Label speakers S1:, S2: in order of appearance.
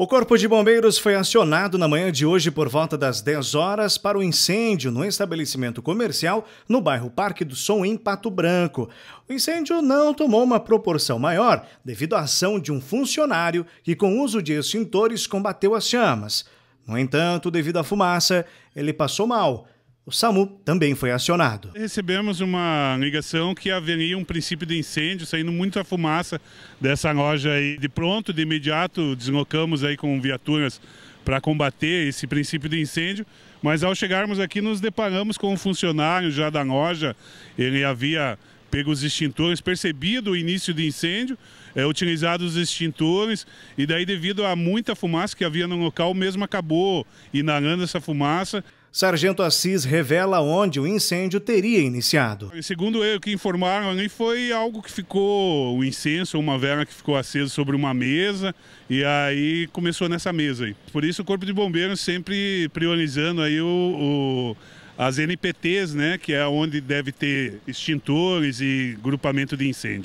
S1: O Corpo de Bombeiros foi acionado na manhã de hoje por volta das 10 horas para o um incêndio no estabelecimento comercial no bairro Parque do Som, em Pato Branco. O incêndio não tomou uma proporção maior devido à ação de um funcionário que, com uso de extintores, combateu as chamas. No entanto, devido à fumaça, ele passou mal o SAMU também foi acionado.
S2: Recebemos uma ligação que haveria um princípio de incêndio, saindo muita fumaça dessa loja aí. De pronto, de imediato, deslocamos aí com viaturas para combater esse princípio de incêndio. Mas ao chegarmos aqui, nos deparamos com um funcionário já da loja. Ele havia pego os extintores, percebido o início de incêndio, é, utilizado os extintores e daí devido a muita fumaça que havia no local, mesmo acabou inalando essa fumaça. Sargento Assis
S1: revela onde o incêndio teria iniciado.
S2: Segundo eu que informaram ali, foi algo que ficou, o um incenso, uma vela que ficou acesa sobre uma mesa e aí começou nessa mesa aí. Por isso o Corpo de Bombeiros sempre priorizando aí o, o as NPTs, né, que é onde deve ter extintores e grupamento de incêndio.